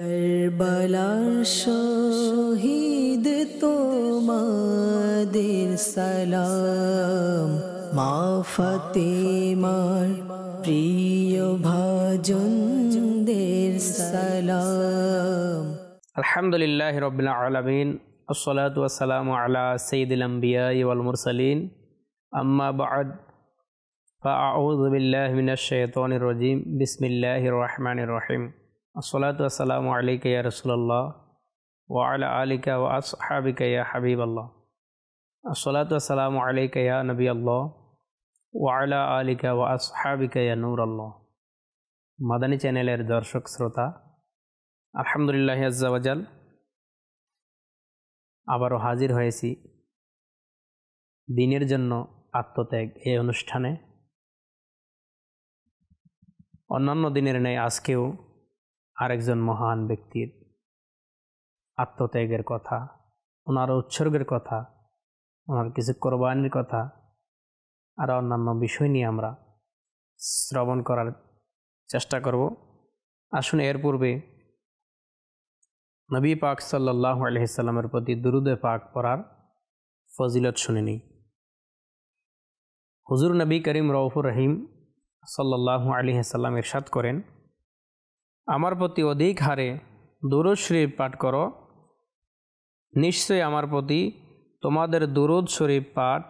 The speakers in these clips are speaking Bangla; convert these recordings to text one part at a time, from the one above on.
كربلا شهيد তোমাদের سلام مع فاطمه প্রিয় ভাজনদের سلام الحمد لله رب العالمين الصلاه والسلام على سيد الانبياء والمرسلين اما بعد فاعوذ بالله من الشيطان الرجيم بسم الله الرحمن الرحيم আসসালাতু আসসালামু আলাইকা ইয়া রসুল্লাহ ওয়া আলা আলিকা ওয়া আসহাবিকা ইয়া হাবিব আল্লাহ আসসালাতু আসসালামু আলাইকা ইয়া নবী আল্লাহ ওয়া আলা আলিকা ওয়া আসহাবিকা ইয়া নূর আল্লাহ মাদানী চ্যানেলের দর্শক শ্রোতা আলহামদুলিল্লাহ আজ্জাওয়াজাল আবারও হাজির হয়েছি দিনের জন্য আত্মত্যাগ এই অনুষ্ঠানে অন্যান্য দিনের ন্যায় আজকেও আরেকজন মহান ব্যক্তির আত্মত্যাগের কথা ওনার উৎসর্গের কথা ওনার কিছু কোরবানির কথা আর অন্যান্য বিষয় নিয়ে আমরা শ্রবণ করার চেষ্টা করব আসুন এর পূর্বে নবী পাক সাল্লাহ আলহিসাল্লামের প্রতি দুরুদে পাক পড়ার ফজিলত শুনিনি হুজুর নবী করিম রৌফুর রহিম সাল্লাহ আলহিসাল্লাম ইরশাদ করেন আমার প্রতি অধিক হারে দুরুদ শরীফ পাঠ করো নিশ্চয়ই আমার প্রতি তোমাদের দুরুদ শরীফ পাঠ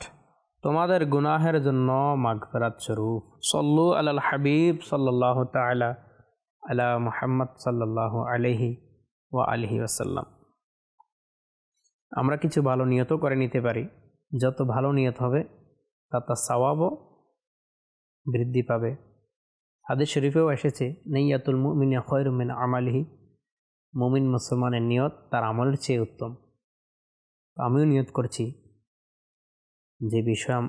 তোমাদের গুনাহের জন্য মাগফেরাত স্বরূপ সল্লু আল হাবিব সাল্লাহ তালা আলা মোহাম্মদ সাল্লাহ আলহি ও আলহি আসাল্লাম আমরা কিছু ভালো নিয়তও করে নিতে পারি যত ভালো নিয়ত হবে তা তা সওয়াবও বৃদ্ধি পাবে হাদিস শরীফেও এসেছে নৈয়াতুল মুমিন খয়রুমিন আমালিহি মুমিন মুসলমানের নিয়ত তার আমলের চেয়ে উত্তম আমিও নিয়ত করছি যে বিষয়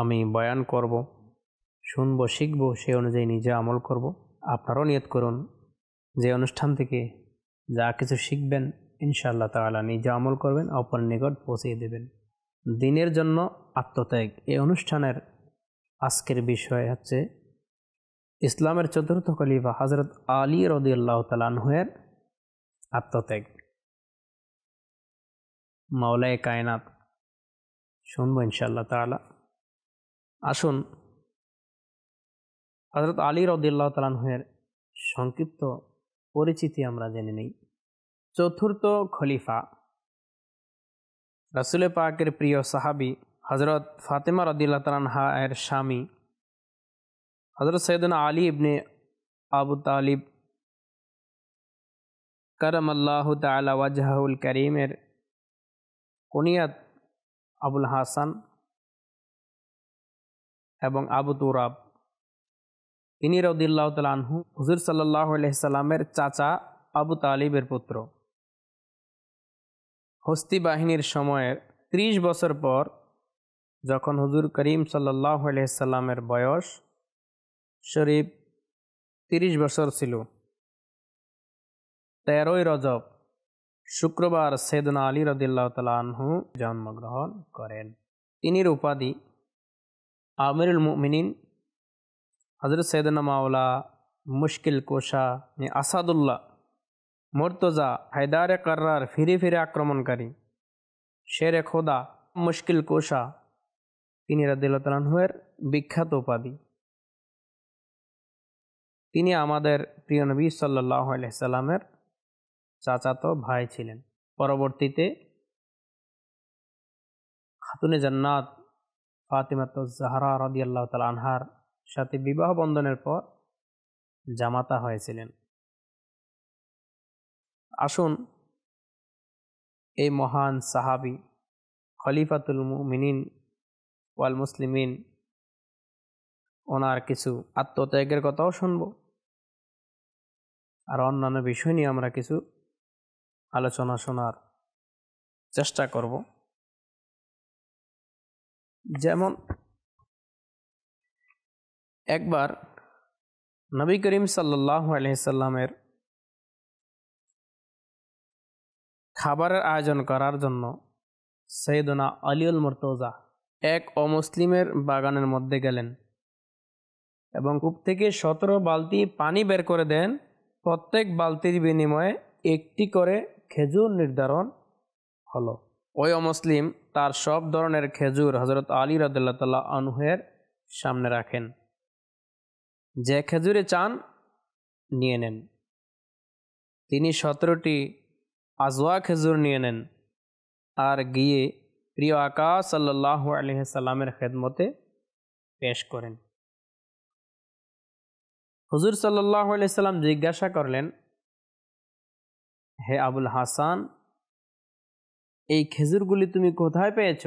আমি বয়ান করব শুনব শিখব সে অনুযায়ী নিজে আমল করব আপনারাও নিয়ত করুন যে অনুষ্ঠান থেকে যা কিছু শিখবেন ইনশাআল্লাহ তালা নিজে আমল করবেন অপর নিকট পৌঁছিয়ে দেবেন দিনের জন্য আত্মত্যাগ এই অনুষ্ঠানের আজকের বিষয় হচ্ছে ইসলামের চতুর্থ খলিফা হজরত আলী রদিয়াল্লাহ তালানহের আত্মত্যাগ মাওলায় কায়নাত শুনব ইনশাল্লাহ তালা আসুন হজরত আলী রদিয়াল্লাহ তালানহের সংক্ষিপ্ত পরিচিতি আমরা জেনে নিই চতুর্থ খলিফা রাসুল পাকের প্রিয় সাহাবি হজরত ফাতেমা রদিল্লা তালানহা এর স্বামী হজরত সৈদনা আলী ইবনে আবু তালিব করম আল্লাহ তালাওয়াজাহুল করিমের কনিয়াত আবুল হাসান এবং আবু তুরাব ইনি রদিল্লাহ তালহু হুজুর সাল্লাহ সাল্লামের চাচা আবু তালিবের পুত্র হস্তি বাহিনীর সময়ের ৩০ বছর পর যখন হুজুর করিম সাল্লাহ সাল্লামের বয়স শরীফ তিরিশ বছর ছিল তেরোই রজব শুক্রবার সেদনা আলী রদিল্লাহ তালাহু জন্মগ্রহণ করেন তিনির উপাধি আমিরুল মুমিনিন হজরত সৈদনা মাওলা মুশকিল কোষা আসাদুল্লাহ মোর্তজা হায়দারে কার্রার ফিরে ফিরে আক্রমণকারী শেরে খোদা মুশকিল কোষা তিনি রদিল্লাহ তালাহুয়ের বিখ্যাত উপাধি তিনি আমাদের প্রিয় নবী সাল্লাহ আলাইসাল্লামের চাচাতো ভাই ছিলেন পরবর্তীতে খাতুনে জান্নাত ফাতিমাত জাহারা আল্লাহ তাল আনহার সাথে বিবাহ বন্ধনের পর জামাতা হয়েছিলেন আসুন এই মহান সাহাবি খলিফাতুল মিনিন ওয়াল মুসলিমিন ওনার কিছু আত্মত্যাগের কথাও শুনবো আর অন্যান্য বিষয় নিয়ে আমরা কিছু আলোচনা শোনার চেষ্টা করব যেমন একবার নবী করিম সাল্লাহ আলহিসাল্লামের খাবারের আয়োজন করার জন্য সৈদনা আলিউল মর্তজা এক অমুসলিমের বাগানের মধ্যে গেলেন এবং কূপ থেকে সতেরো বালতি পানি বের করে দেন প্রত্যেক বালতির বিনিময়ে একটি করে খেজুর নির্ধারণ হলো ওই অমুসলিম তার সব ধরনের খেজুর হজরত আলী রদুল্লা তাল্লাহ আনহুয়ের সামনে রাখেন যে খেজুরে চান নিয়ে নেন তিনি সতেরোটি আজওয়া খেজুর নিয়ে নেন আর গিয়ে প্রিয় আকাশ সাল্লাহ আলহ সাল্লামের খেদমতে পেশ করেন হুজুর সাল্লাহ আলাইসাল্লাম জিজ্ঞাসা করলেন হে আবুল হাসান এই খেজুরগুলি তুমি কোথায় পেয়েছ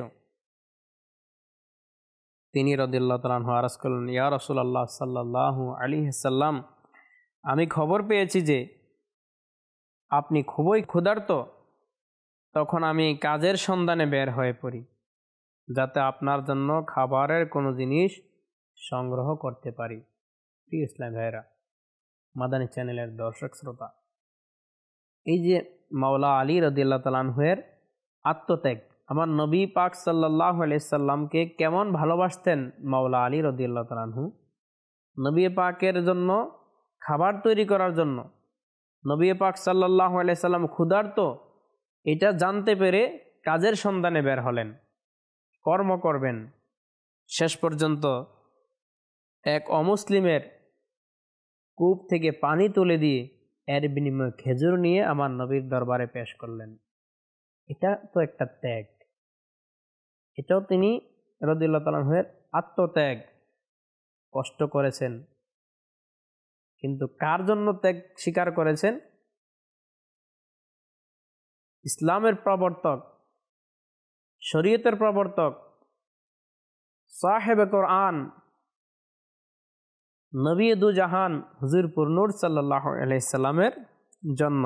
তিনি রদুল্লাহ তালু আরস করলেন ইয়া রসুল্লাহ সাল্লাহ আলী হাসাল্লাম আমি খবর পেয়েছি যে আপনি খুবই ক্ষুধার্ত তখন আমি কাজের সন্ধানে বের হয়ে পড়ি যাতে আপনার জন্য খাবারের কোনো জিনিস সংগ্রহ করতে পারি প্রিয় ইসলাম ভাইরা মাদানী চ্যানেলের দর্শক শ্রোতা এই যে মাওলা আলী রদিল্লা তালানহের আত্মত্যাগ আমার নবী পাক সাল্লাহ আলাইসাল্লামকে কেমন ভালোবাসতেন মাওলা আলী রদিল্লা তালানহু নবী পাকের জন্য খাবার তৈরি করার জন্য নবী পাক সাল্লাহ আলাইসাল্লাম ক্ষুধার্ত এটা জানতে পেরে কাজের সন্ধানে বের হলেন কর্ম করবেন শেষ পর্যন্ত এক অমুসলিমের কূপ থেকে পানি তুলে দিয়ে এর বিনিময়ে খেজুর নিয়ে আমার নবীর দরবারে পেশ করলেন এটা তো একটা ত্যাগ এটাও তিনি রদুল্লাহ তালের আত্মত্যাগ কষ্ট করেছেন কিন্তু কার জন্য ত্যাগ স্বীকার করেছেন ইসলামের প্রবর্তক শরীয়তের প্রবর্তক সাহেবে কোরআন নবী দু জাহান হুজুর পুরনুর সাল্লাহ আলাইসাল্লামের জন্ম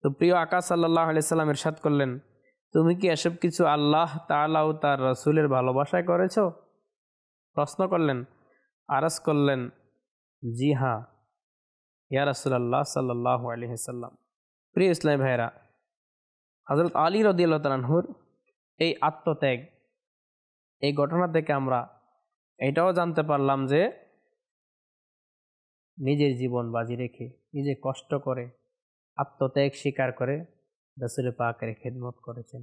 তো প্রিয় আকা সাল্লাহ আলাইসাল্লাম এরশাদ করলেন তুমি কি এসব কিছু আল্লাহ তালা ও তার রসুলের ভালোবাসায় করেছ প্রশ্ন করলেন আরস করলেন জি হ্যাঁ ইয়া রসুল্লাহ সাল্লাহ আলহিসাল্লাম প্রিয় ইসলাম ভাইরা হজরত আলী রদিয়াল তালহুর এই আত্মত্যাগ এই ঘটনা থেকে আমরা এটাও জানতে পারলাম যে নিজের জীবন বাজি রেখে নিজে কষ্ট করে আত্মত্যাগ স্বীকার করে রসুল পাকের খেদমত করেছেন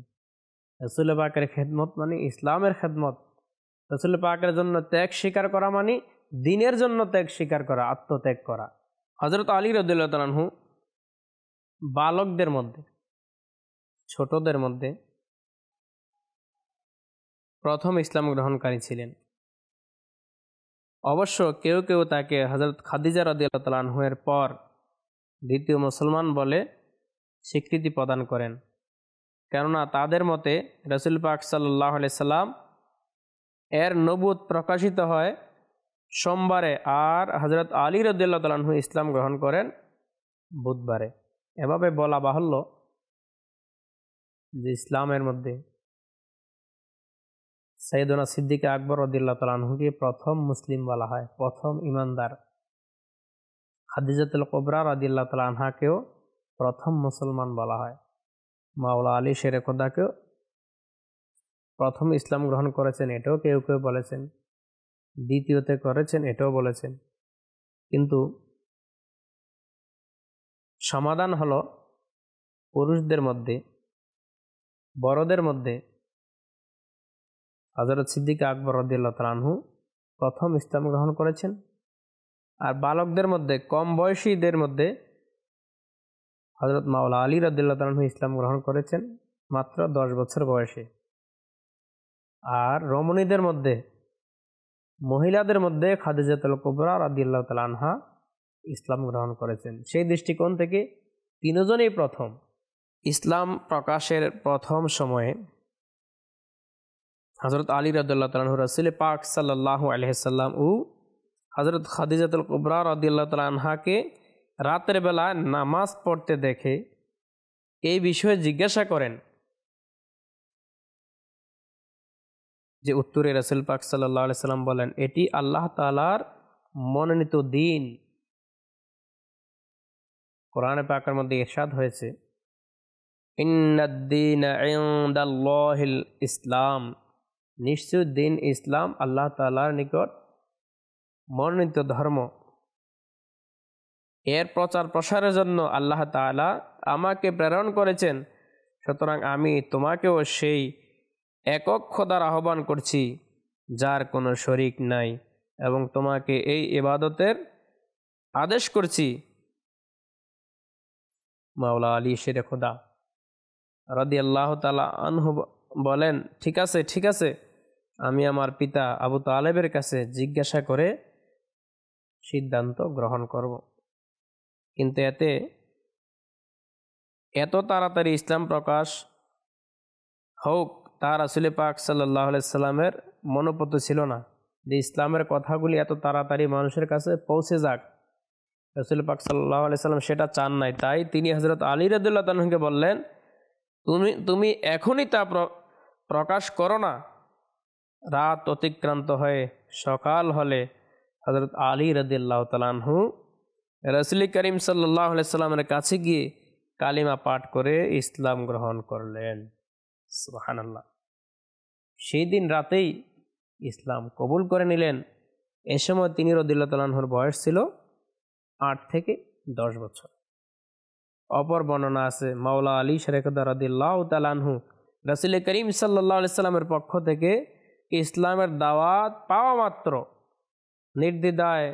রসুল পাকের খেদমত মানে ইসলামের খেদমত রসুল পাকের জন্য ত্যাগ স্বীকার করা মানে দিনের জন্য ত্যাগ স্বীকার করা আত্মত্যাগ করা হজরত আলী রদুল্লাহ তালাহু বালকদের মধ্যে ছোটদের মধ্যে প্রথম ইসলাম গ্রহণকারী ছিলেন অবশ্য কেউ কেউ তাকে হজরত খাদিজা রদিয়ালতালাহুয়ের পর দ্বিতীয় মুসলমান বলে স্বীকৃতি প্রদান করেন কেননা তাদের মতে রসুল পাক সাল্লাহ সাল্লাম এর নবুত প্রকাশিত হয় সোমবারে আর হজরত আলী রদুল্লাহ তালাহু ইসলাম গ্রহণ করেন বুধবারে এভাবে বলা বাহল্য যে ইসলামের মধ্যে সৈয়দনা সিদ্দিক আকবর রদিল্লা তালাহুকে প্রথম মুসলিম বলা হয় প্রথম ইমানদার হাদিজাতুল কোবরা রদিল্লা তালানহাকেও প্রথম মুসলমান বলা হয় মাওলা আলী শেরেখোদাকেও প্রথম ইসলাম গ্রহণ করেছেন এটাও কেউ কেউ বলেছেন দ্বিতীয়তে করেছেন এটাও বলেছেন কিন্তু সমাধান হলো পুরুষদের মধ্যে বড়দের মধ্যে হজরত সিদ্দিক আকবর রদিল্লা তালহু প্রথম ইসলাম গ্রহণ করেছেন আর বালকদের মধ্যে কম বয়সীদের মধ্যে হজরত মাওলা আলী রদুল্লা তালহু ইসলাম গ্রহণ করেছেন মাত্র দশ বছর বয়সে আর রমণীদের মধ্যে মহিলাদের মধ্যে খাদিজাতুল কুবরা রাদিল্লা তালহা ইসলাম গ্রহণ করেছেন সেই দৃষ্টিকোণ থেকে তিনজনেই প্রথম ইসলাম প্রকাশের প্রথম সময়ে হজরত আলী রদুল্লাহ তালাহ রসিল পাক সাল্লাহ আলহিসাল্লাম ও হজরত খাদিজাতুল কুবরা রদুল্লাহ তালাহাকে রাতের বেলা নামাজ পড়তে দেখে এই বিষয়ে জিজ্ঞাসা করেন যে উত্তরে রসিল পাক সাল্লাহ সাল্লাম বলেন এটি আল্লাহ তালার মনোনীত দিন কোরআনে পাকের মধ্যে এরশাদ হয়েছে ইন্নাদ্দিন ইসলাম নিশ্চয় দিন ইসলাম আল্লাহ তালার নিকট মনোনীত ধর্ম এর প্রচার প্রসারের জন্য আল্লাহ তালা আমাকে প্রেরণ করেছেন সুতরাং আমি তোমাকেও সেই একক খোদার আহ্বান করছি যার কোনো শরিক নাই এবং তোমাকে এই ইবাদতের আদেশ করছি মাওলা আলী শেরে খোদা রদি আল্লাহ তালা আনহু বলেন ঠিক আছে ঠিক আছে আমি আমার পিতা আবু তালেবের কাছে জিজ্ঞাসা করে সিদ্ধান্ত গ্রহণ করব কিন্তু এতে এত তাড়াতাড়ি ইসলাম প্রকাশ হোক তার আসলে পাক সাল্লাহ সাল্লামের মনোপত ছিল না যে ইসলামের কথাগুলি এত তাড়াতাড়ি মানুষের কাছে পৌঁছে যাক রসুল পাক সাল্লাহ সাল্লাম সেটা চান নাই তাই তিনি হজরত আলী রদুল্লাহ তালকে বললেন তুমি তুমি এখনই তা প্রকাশ করো না রাত অতিক্রান্ত হয়ে সকাল হলে হজরত আলী রদিল্লাহ তালাহু রসলি করিম সাল্লাহ সাল্লামের কাছে গিয়ে কালিমা পাঠ করে ইসলাম গ্রহণ করলেন সুহানাল্লাহ সেই দিন রাতেই ইসলাম কবুল করে নিলেন এ সময় তিনি রদিল্লা তালাহুর বয়স ছিল আট থেকে দশ বছর অপর বর্ণনা আছে মাওলা আলী শরেকদা রদিল্লাহ তালাহু রসিল করিম সাল্লাহ সাল্লামের পক্ষ থেকে ইসলামের দাওয়াত পাওয়া মাত্র নির্দ্বিধায়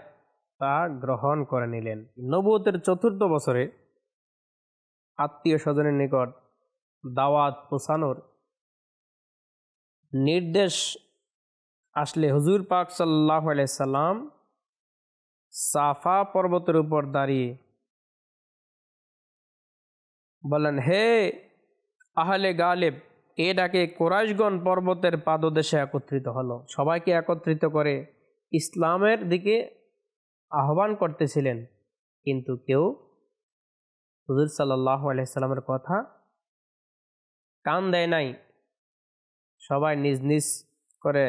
তা গ্রহণ করে নিলেন নবতের চতুর্থ বছরে আত্মীয় স্বজনের নিকট দাওয়াত পোষানোর নির্দেশ আসলে হুজুর পাক সাল্লাহ সাল্লাম সাফা পর্বতের উপর দাঁড়িয়ে বলেন হে আহলে গালেব এ ডাকে কোরাইশগণ পর্বতের পাদদেশে একত্রিত হলো সবাইকে একত্রিত করে ইসলামের দিকে আহ্বান করতেছিলেন কিন্তু কেউ হুজুর সাল্লাহ আলাইসাল্লামের কথা কান দেয় নাই সবাই নিজ নিজ করে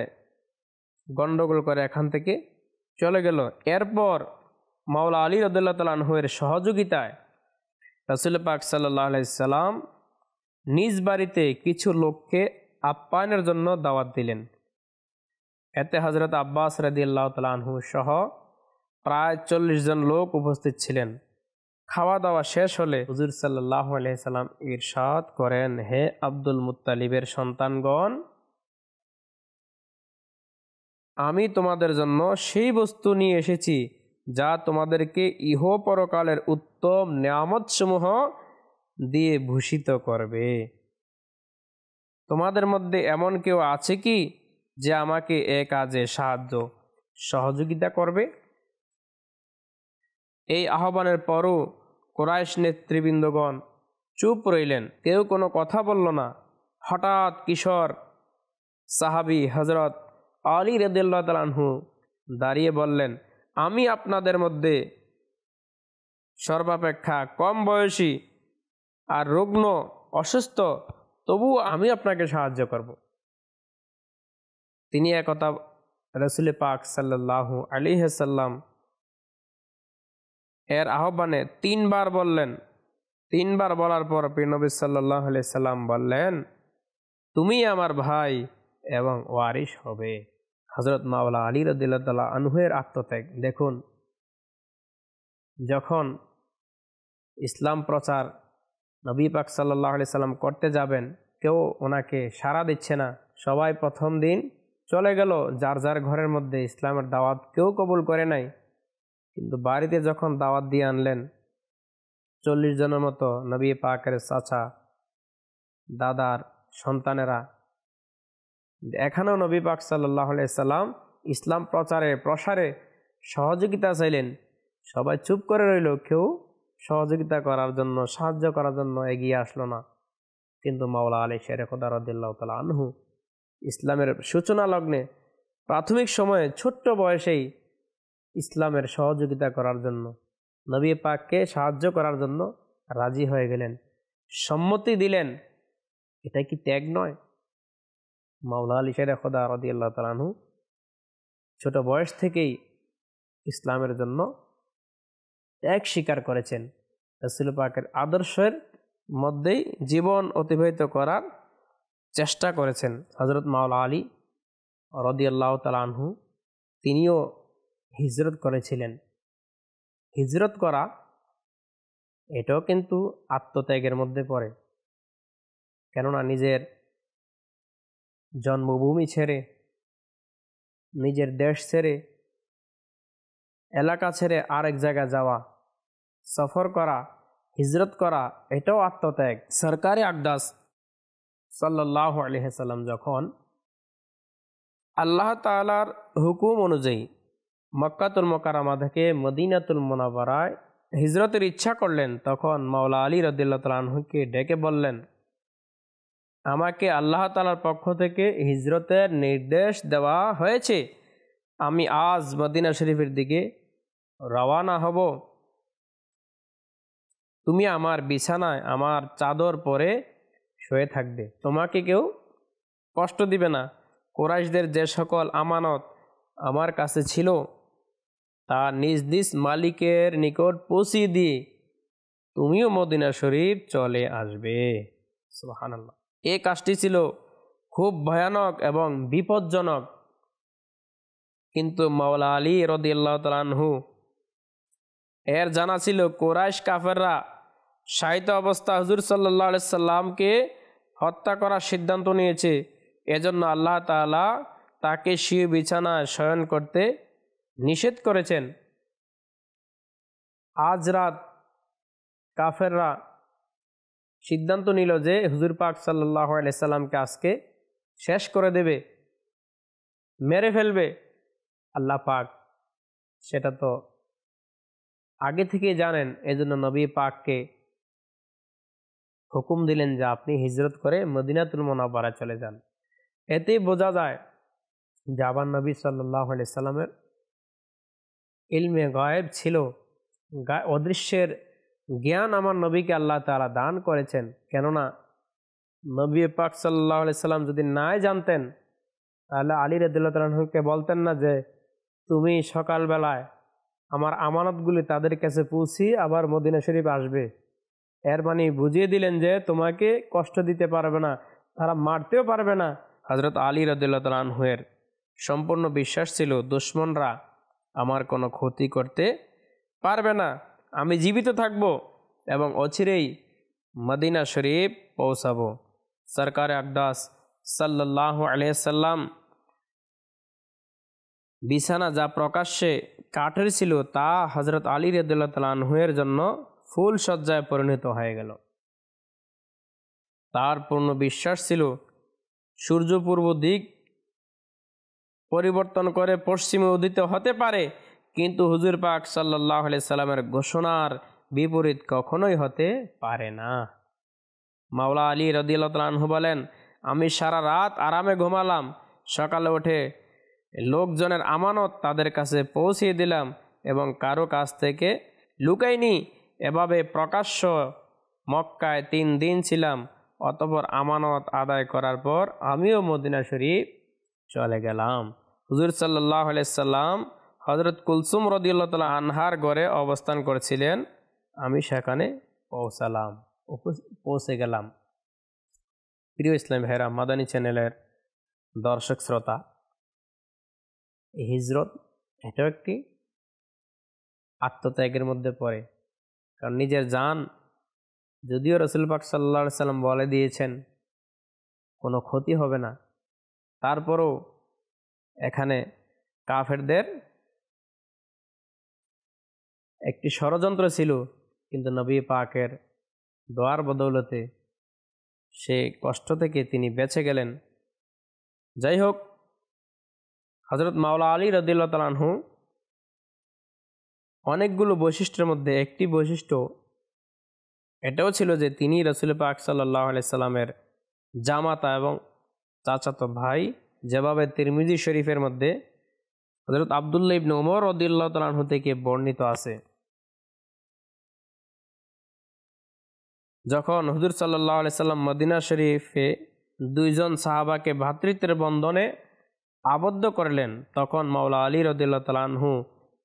গণ্ডগোল করে এখান থেকে চলে গেল এরপর মাওলা আলী রদুল্লাহ তালানহের সহযোগিতায় রসুল পাক সাল্লাহ আলাইসাল্লাম নিজ বাড়িতে কিছু লোককে আপ্যায়নের জন্য দাওয়াত দিলেন এতে হজরত আব্বাস রাদিল্লাহ তালাহু সহ প্রায় চল্লিশ জন লোক উপস্থিত ছিলেন খাওয়া দাওয়া শেষ হলে হুজুর সাল্লাহ আলহিসাল্লাম ইরশাদ করেন হে আব্দুল মুতালিবের সন্তানগণ আমি তোমাদের জন্য সেই বস্তু নিয়ে এসেছি যা তোমাদেরকে ইহ পরকালের উত্তম নিয়ামতসমূহ সমূহ দিয়ে ভূষিত করবে তোমাদের মধ্যে এমন কেউ আছে কি যে আমাকে এ কাজে সাহায্য সহযোগিতা করবে এই আহ্বানের পরও কোরাইশ নেতৃবৃন্দগণ চুপ রইলেন কেউ কোনো কথা বলল না হঠাৎ কিশোর সাহাবি হজরত আলী রদুল্লাহ তালাহু দাঁড়িয়ে বললেন আমি আপনাদের মধ্যে সর্বাপেক্ষা কম বয়সী আর রুগ্ন অসুস্থ তবু আমি আপনাকে সাহায্য করব তিনি একথা রসুল পাক সাল্লাহু আলী হাসাল্লাম এর আহ্বানে তিনবার বললেন তিনবার বলার পর পিনবী সাল্লাহ আলি সাল্লাম বললেন তুমি আমার ভাই এবং ওয়ারিশ হবে হজরত মাওলা আলী রদুল্লাহ আনহুয়ের আত্মত্যাগ দেখুন যখন ইসলাম প্রচার নবী পাক সাল্লাহ আলি সাল্লাম করতে যাবেন কেউ ওনাকে সাড়া দিচ্ছে না সবাই প্রথম দিন চলে গেল যার যার ঘরের মধ্যে ইসলামের দাওয়াত কেউ কবুল করে নাই কিন্তু বাড়িতে যখন দাওয়াত দিয়ে আনলেন চল্লিশ জনের মতো নবী পাকের চাচা দাদার সন্তানেরা এখানেও নবী পাক সাল্লাহ সাল্লাম ইসলাম প্রচারে প্রসারে সহযোগিতা চাইলেন সবাই চুপ করে রইল কেউ সহযোগিতা করার জন্য সাহায্য করার জন্য এগিয়ে আসলো না কিন্তু মাওলা আলী শেরে খোদা রদিল্লাহ তালা আনহু ইসলামের সূচনা লগ্নে প্রাথমিক সময়ে ছোট্ট বয়সেই ইসলামের সহযোগিতা করার জন্য নবী পাককে সাহায্য করার জন্য রাজি হয়ে গেলেন সম্মতি দিলেন এটা কি ত্যাগ নয় মাওলা আলী শেরে খোদা রদি আল্লাহ ছোট বয়স থেকেই ইসলামের জন্য এক স্বীকার করেছেন রসুল পাকের আদর্শের মধ্যেই জীবন অতিবাহিত করার চেষ্টা করেছেন হজরত মাওলা আলী আল্লাহ তালহু তিনিও হিজরত করেছিলেন হিজরত করা এটাও কিন্তু আত্মত্যাগের মধ্যে পড়ে কেননা নিজের জন্মভূমি ছেড়ে নিজের দেশ ছেড়ে এলাকা ছেড়ে আরেক জায়গা যাওয়া সফর করা হিজরত করা এটাও আত্মত্যাগ সরকারি আড্ডাস সাল্লাহ আলহাম যখন আল্লাহ তালার হুকুম অনুযায়ী মক্কাতুল মকারামা থেকে মদিনাতুল মোনাবারায় হিজরতের ইচ্ছা করলেন তখন মাওলা আলী রদিল্লা তালাহুকে ডেকে বললেন আমাকে আল্লাহ তালার পক্ষ থেকে হিজরতের নির্দেশ দেওয়া হয়েছে আমি আজ মদিনা শরীফের দিকে রওয়ানা হব তুমি আমার বিছানায় আমার চাদর পরে শুয়ে থাকবে তোমাকে কেউ কষ্ট দিবে না কোরাইশদের যে সকল আমানত আমার কাছে ছিল তা নিজ নিজ মালিকের নিকট পৌঁছে দিয়ে তুমিও মদিনা শরীফ চলে আসবে সুবাহানাল্লাহ এ কাজটি ছিল খুব ভয়ানক এবং বিপজ্জনক কিন্তু মাওলা আলী রদিয়াল্লাহ তালানহু এর জানা ছিল কোরাইশ কাফেররা সাহিত্য অবস্থা হজুর সাল্লাহ সাল্লামকে হত্যা করার সিদ্ধান্ত নিয়েছে এজন্য আল্লাহ তালা তাকে শিয় বিছানায় শয়ন করতে নিষেধ করেছেন আজ রাত কাফেররা সিদ্ধান্ত নিল যে হুজুর পাক সাল্লাহ সাল্লামকে আজকে শেষ করে দেবে মেরে ফেলবে আল্লাহ পাক সেটা তো আগে থেকে জানেন এজন্য নবী পাককে হুকুম দিলেন যে আপনি হিজরত করে মদিনাতুল মোনাবারা চলে যান এতেই বোঝা যায় যে আবার নবী সাল্লাহ সাল্লামের ইলমে গায়েব ছিল অদৃশ্যের জ্ঞান আমার নবীকে আল্লাহ তালা দান করেছেন কেননা নবী পাক সাল্লাহ সাল্লাম যদি নাই জানতেন তাহলে আলী রদুল্লাহ তালাহুকে বলতেন না যে তুমি সকালবেলায় আমার আমানতগুলি তাদের কাছে পৌঁছি আবার মদিনা শরীফ আসবে এর মানে বুঝিয়ে দিলেন যে তোমাকে কষ্ট দিতে পারবে না তারা মারতেও পারবে না হজরত আলী রদুল্লাহ তালানহুয়ের সম্পূর্ণ বিশ্বাস ছিল দুশ্মনরা আমার কোনো ক্ষতি করতে পারবে না আমি জীবিত থাকব এবং অচিরেই মদিনা শরীফ পৌঁছাব সরকার আকদাস সাল্লাহ আলিয়াল্লাম বিছানা যা প্রকাশ্যে কাঠের ছিল তা হজরত আলী রদুল্লাহ তালানহুয়ের জন্য ফুল শয্যায় পরিণত হয়ে গেল তার পূর্ণ বিশ্বাস ছিল সূর্য পূর্ব দিক পরিবর্তন করে পশ্চিমে উদিত হতে পারে কিন্তু হুজুর পাক সাল্লাহ সাল্লামের ঘোষণার বিপরীত কখনোই হতে পারে না মাওলা আলী রদিল্লাহু বলেন আমি সারা রাত আরামে ঘুমালাম সকালে উঠে লোকজনের আমানত তাদের কাছে পৌঁছিয়ে দিলাম এবং কারো কাছ থেকে লুকাইনি এভাবে প্রকাশ্য মক্কায় তিন দিন ছিলাম অতপর আমানত আদায় করার পর আমিও মদিনা শরীফ চলে গেলাম হুজুর সাল্লাহ সাল্লাম হজরত কুলসুম রদিউল্লা আনহার ঘরে অবস্থান করেছিলেন আমি সেখানে পৌঁছালাম পৌঁছে গেলাম প্রিয় ইসলাম হেরা মাদানী চ্যানেলের দর্শক শ্রোতা হিজরত এটাও একটি আত্মত্যাগের মধ্যে পড়ে কারণ নিজের যান যদিও রসুল পাক সাল্লা সাল্লাম বলে দিয়েছেন কোনো ক্ষতি হবে না তারপরও এখানে কাফেরদের একটি ষড়যন্ত্র ছিল কিন্তু নবী পাকের দোয়ার বদৌলতে সে কষ্ট থেকে তিনি বেঁচে গেলেন যাই হোক হজরত মাওলা আলী রদুল্লাহ তালাহু অনেকগুলো বৈশিষ্ট্যের মধ্যে একটি বৈশিষ্ট্য এটাও ছিল যে তিনি রসুল পাক সাল্লাহ সাল্লামের জামাতা এবং চাচাতো ভাই যেভাবে তিরমিজি শরীফের মধ্যে হজরত আবদুল্লা ইবন উমর রদুল্লাহ তালাহু থেকে বর্ণিত আছে যখন হজুর সাল্লাহ সাল্লাম মদিনা শরীফে দুইজন সাহাবাকে ভ্রাতৃত্বের বন্ধনে আবদ্ধ করলেন তখন মাওলা আলী রদুল্লাহ তালাহু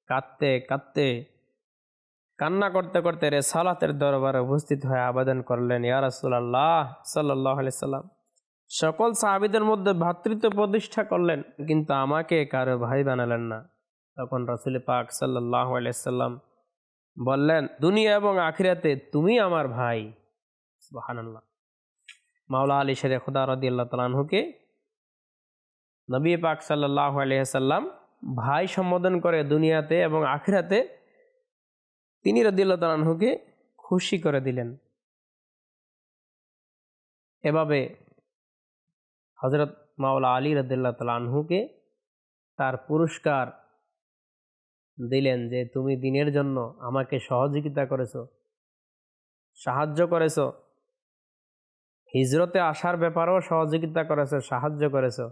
কাঁদতে কাঁদতে কান্না করতে করতে রেসালাতের দরবারে উপস্থিত হয়ে আবেদন করলেন ইয়ারসুল্লাহ সাল্লাহ সাল্লাম সকল সাহাবিদের মধ্যে ভ্রাতৃত্ব প্রতিষ্ঠা করলেন কিন্তু আমাকে কারো ভাই বানালেন না তখন রসুল পাক সাল্লাহ আলাইসাল্লাম বললেন দুনিয়া এবং আখিরাতে তুমি আমার ভাই বাহানাল্লাহ মাওলা আলী শেরে খুদা রদি আল্লাহ তালহুকে নবী পাক সাল্লাহ আলিয়া সাল্লাম ভাই সম্বোধন করে দুনিয়াতে এবং আখিরাতে তিনি রদিল্লা খুশি করে দিলেন এভাবে হজরত মাওলা আলী রদুল্লা তার পুরস্কার দিলেন যে তুমি দিনের জন্য আমাকে সহযোগিতা করেছো সাহায্য করেছো হিজরতে আসার ব্যাপারেও সহযোগিতা করেছো সাহায্য করেছো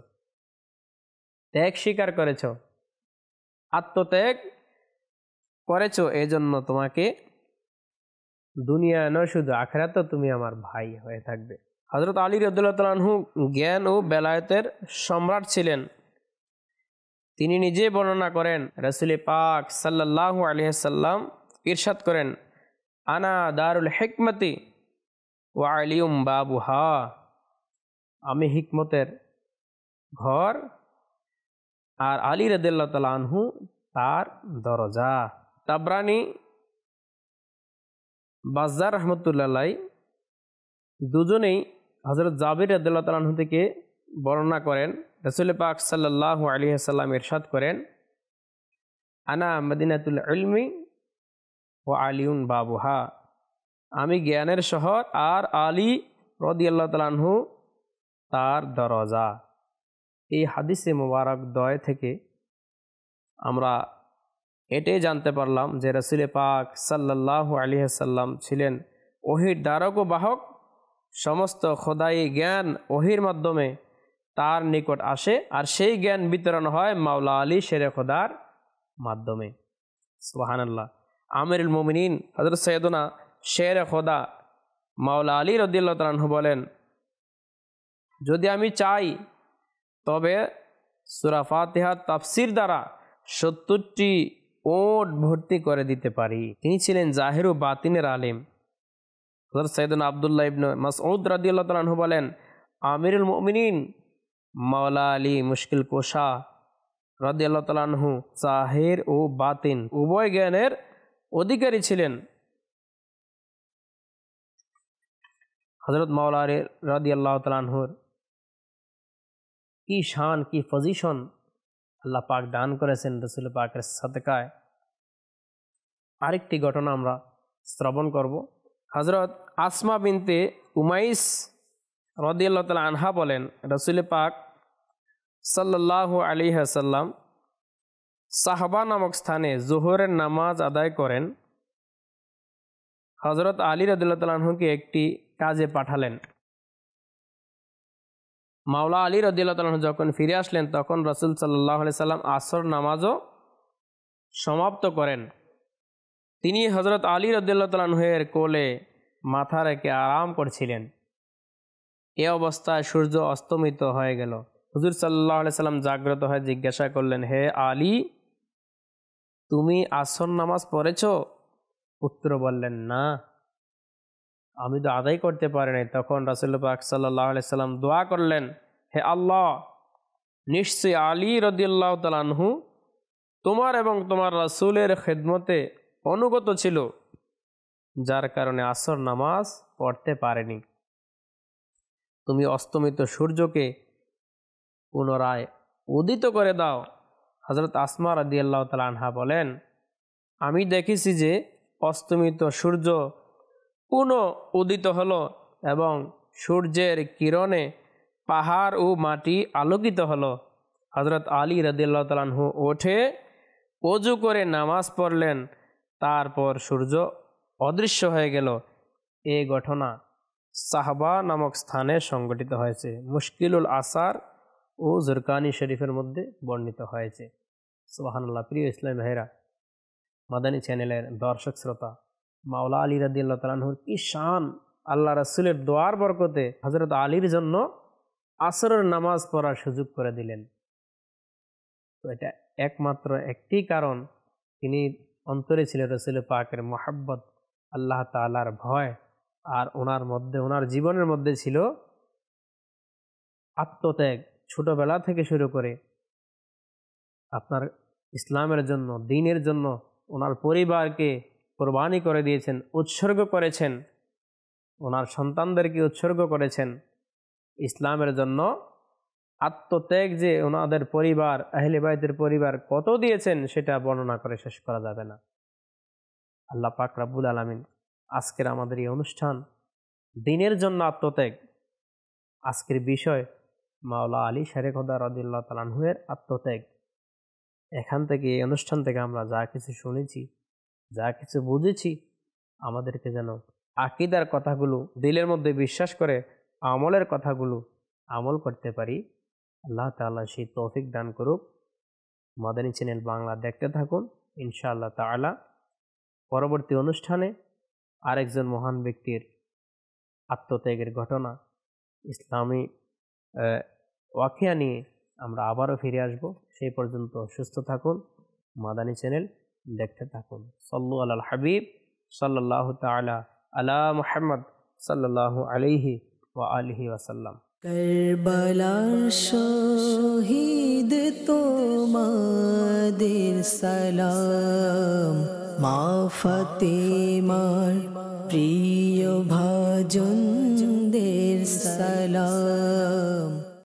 ত্যাগ স্বীকার করেছো আত্মত্যাগ করেছ এজন্য তোমাকে দুনিয়ায় নয় শুধু আখেরাতে তুমি আমার ভাই হয়ে থাকবে হজরত আলী রদুল্লাহু জ্ঞান ও বেলায়তের সম্রাট ছিলেন তিনি নিজে বর্ণনা করেন রসুল পাক সাল্লাহ আলিয়াল্লাম ইরশাদ করেন আনা দারুল হেকমতি ও আলিউম হা আমি হিকমতের ঘর আর আলী রদুল্লাহ তাল আনহু তার দরজা তাবরানি বাজার রহমতুল্লাহ দুজনেই হজরত জাবির রদুল্লাহ তালহু থেকে বর্ণনা করেন রসুল পাক সাল্লাহ আলী আসাল্লাম ইরশাদ করেন আনা মদিনাতুল ইলমি ও আলিউন বাবুহা আমি জ্ঞানের শহর আর আলী রদি আল্লাহ তালহু তার দরজা এই হাদিসে মুবারক দয় থেকে আমরা এটাই জানতে পারলাম যে রসুলে পাক সাল্লাহ সাল্লাম ছিলেন ওহির দ্বারক ও বাহক সমস্ত খোদাই জ্ঞান ওহির মাধ্যমে তার নিকট আসে আর সেই জ্ঞান বিতরণ হয় মাওলা আলী শেরে খোদার মাধ্যমে সুবাহান্লাহ আমিরুল মোমিনিন হজর সৈয়দনা শের খোদা মাওলা আলী রদিল্লা তালাহু বলেন যদি আমি চাই তবে সুরা ফাতেহা তাফসির দ্বারা সত্তরটি ওট ভর্তি করে দিতে পারি তিনি ছিলেন জাহেরু বাতিনের আলিম হজরত সৈদুল আবদুল্লাহ ইবন মাসউদ রাদিউল্লাহ তালু বলেন আমিরুল মমিনিন মাওলা আলী মুশকিল কোষা রাদিয়াল্লাহ তালাহু জাহের ও বাতিন উভয় জ্ঞানের অধিকারী ছিলেন হজরত মাওলা আলী আল্লাহ তালাহুর কী শান কী পজিশন আল্লাহ পাক দান করেছেন রসুল পাকের সাদকায় আরেকটি ঘটনা আমরা শ্রবণ করব হজরত আসমা বিনতে উমাইস রদিয়াল্লা তালা আনহা বলেন রসুল পাক সাল্লাহ আলী হাসাল্লাম সাহবা নামক স্থানে জোহরের নামাজ আদায় করেন হজরত আলী রদুল্লাহ তালাহুকে একটি কাজে পাঠালেন মাওলা আলী রদিল্লাহ যখন ফিরে আসলেন তখন রসুল সাল্লাহ সাল্লাম আসর নামাজও সমাপ্ত করেন তিনি হজরত আলী রদুল্লাহ কোলে মাথা রেখে আরাম করছিলেন এ অবস্থায় সূর্য অস্তমিত হয়ে গেল হুজুর সাল্লাহ সাল্লাম জাগ্রত হয়ে জিজ্ঞাসা করলেন হে আলী তুমি আসর নামাজ পড়েছ পুত্র বললেন না আমি তো আদায় করতে পারি নাই তখন রাসুল পাক সাল্লাহ সাল্লাম দোয়া করলেন হে আল্লাহ নিশ্চয় আলী রদিল্লাহ তালানহু তোমার এবং তোমার রাসুলের খেদমতে অনুগত ছিল যার কারণে আসর নামাজ পড়তে পারেনি তুমি অস্তমিত সূর্যকে পুনরায় উদিত করে দাও হজরত আসমা রদিয়াল্লাহ তালানহা বলেন আমি দেখেছি যে অস্তমিত সূর্য পুনঃ উদিত হল এবং সূর্যের কিরণে পাহাড় ও মাটি আলোকিত হল হজরত আলী রদিল্লা তালাহু ওঠে অজু করে নামাজ পড়লেন তারপর সূর্য অদৃশ্য হয়ে গেল এ ঘটনা সাহবা নামক স্থানে সংগঠিত হয়েছে মুশকিলুল আসার ও জুরকানি শরীফের মধ্যে বর্ণিত হয়েছে সোহানুল্লাহ প্রিয় ইসলাম ভাইরা মাদানী চ্যানেলের দর্শক শ্রোতা মাওলা আলী রাদি আল্লাহ তালাহুর কি শান আল্লাহ রাসুলের দোয়ার বরকতে হজরত আলীর জন্য আসরের নামাজ পড়ার সুযোগ করে দিলেন তো এটা একমাত্র একটি কারণ তিনি অন্তরে ছিল রসুল পাকের মোহাব্বত আল্লাহ তালার ভয় আর ওনার মধ্যে ওনার জীবনের মধ্যে ছিল আত্মত্যাগ ছোটবেলা থেকে শুরু করে আপনার ইসলামের জন্য দিনের জন্য ওনার পরিবারকে কোরবানি করে দিয়েছেন উৎসর্গ করেছেন ওনার সন্তানদেরকে উৎসর্গ করেছেন ইসলামের জন্য আত্মত্যাগ যে ওনাদের পরিবার আহলেবাইদের পরিবার কত দিয়েছেন সেটা বর্ণনা করে শেষ করা যাবে না আল্লাহ পাক রাব্বুল আলমিন আজকের আমাদের এই অনুষ্ঠান দিনের জন্য আত্মত্যাগ আজকের বিষয় মাওলা আলী শেরেখ হদা রদুল্লাহ তালানহুয়ের আত্মত্যাগ এখান থেকে এই অনুষ্ঠান থেকে আমরা যা কিছু শুনেছি যা কিছু বুঝেছি আমাদেরকে যেন আকিদার কথাগুলো দিলের মধ্যে বিশ্বাস করে আমলের কথাগুলো আমল করতে পারি আল্লাহ তালা সেই তৌফিক দান করুক মাদানী চ্যানেল বাংলা দেখতে থাকুন ইনশাআল্লাহ তালা পরবর্তী অনুষ্ঠানে আরেকজন মহান ব্যক্তির আত্মত্যাগের ঘটনা ইসলামী ওয়াকিয়া নিয়ে আমরা আবারও ফিরে আসব সেই পর্যন্ত সুস্থ থাকুন মাদানী চ্যানেল দেখতে থাকুন সল্লু আল হাবিব সাল্লাহ তালা আলা মুহাম্মদ সাল্লাহ আলিহি ও আলহি ওয়াসাল্লাম কারবালার শহীদ তোমাদের সালাম মা ফতেমার প্রিয় ভাজনদের সালাম